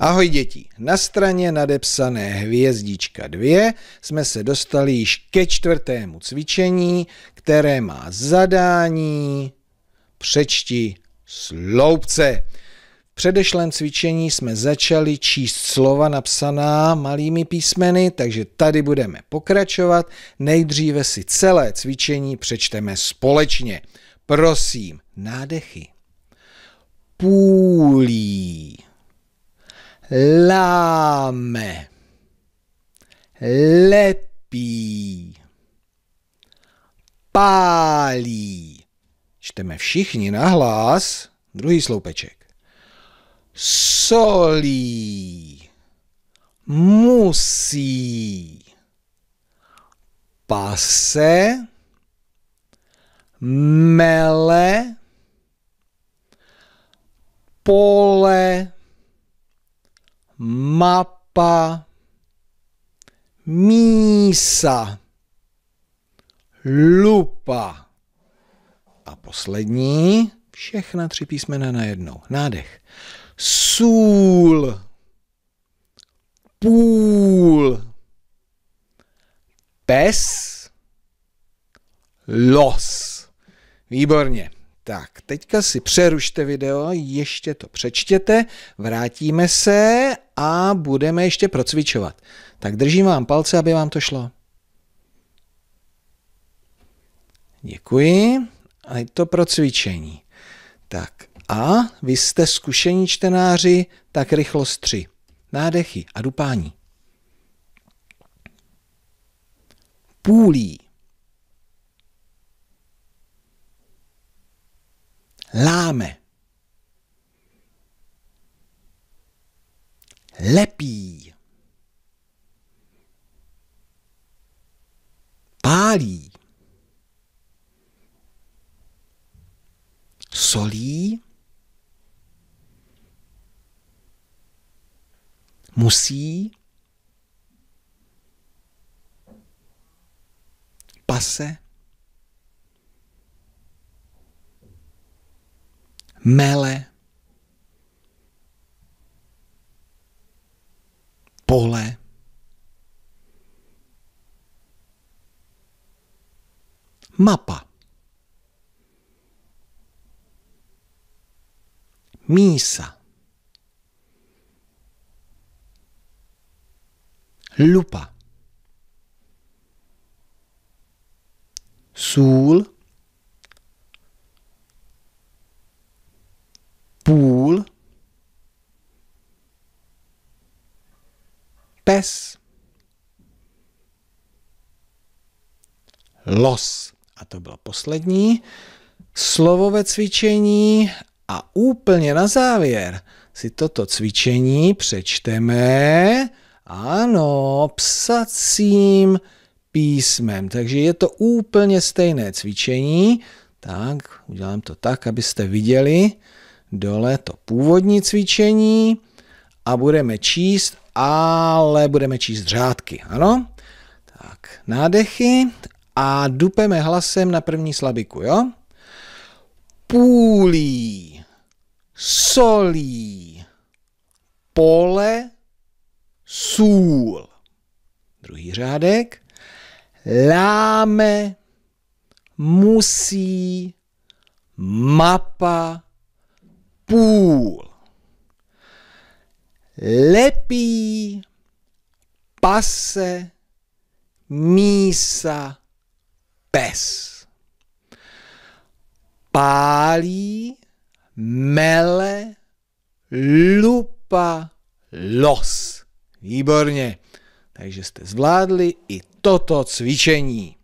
Ahoj děti, na straně nadepsané hvězdička 2 jsme se dostali již ke čtvrtému cvičení, které má zadání přečti sloupce. V předešlém cvičení jsme začali číst slova napsaná malými písmeny, takže tady budeme pokračovat. Nejdříve si celé cvičení přečteme společně. Prosím, nádechy. Půlí láme, lepí, pálí. Čteme všichni na hlas. Druhý sloupeček. Solí, musí, pase, mele, pole, mapa, mísa, lupa. A poslední, všechna tři písmena na jednou. Nádech. Sůl, půl, pes, los. Výborně. Tak, teďka si přerušte video, ještě to přečtěte, vrátíme se a budeme ještě procvičovat. Tak držím vám palce, aby vám to šlo. Děkuji. A je to procvičení. Tak a vy jste zkušení čtenáři, tak rychlost 3. Nádechy a dupání. Půlí. Láme. lepí, pálí, solí, musí, pase, mele, vole. Mapa. Mísa. Lupa. Sůl pes, los. A to bylo poslední slovo ve cvičení a úplně na závěr si toto cvičení přečteme, ano, psacím písmem. Takže je to úplně stejné cvičení. Tak, udělám to tak, abyste viděli dole to původní cvičení a budeme číst ale budeme číst řádky, ano? Tak, nádechy a dupeme hlasem na první slabiku, jo? Půlí, solí, pole, sůl. Druhý řádek. Láme, musí, mapa, půl lepí, pase, mísa, pes. Pálí, mele, lupa, los. Výborně. Takže jste zvládli i toto cvičení.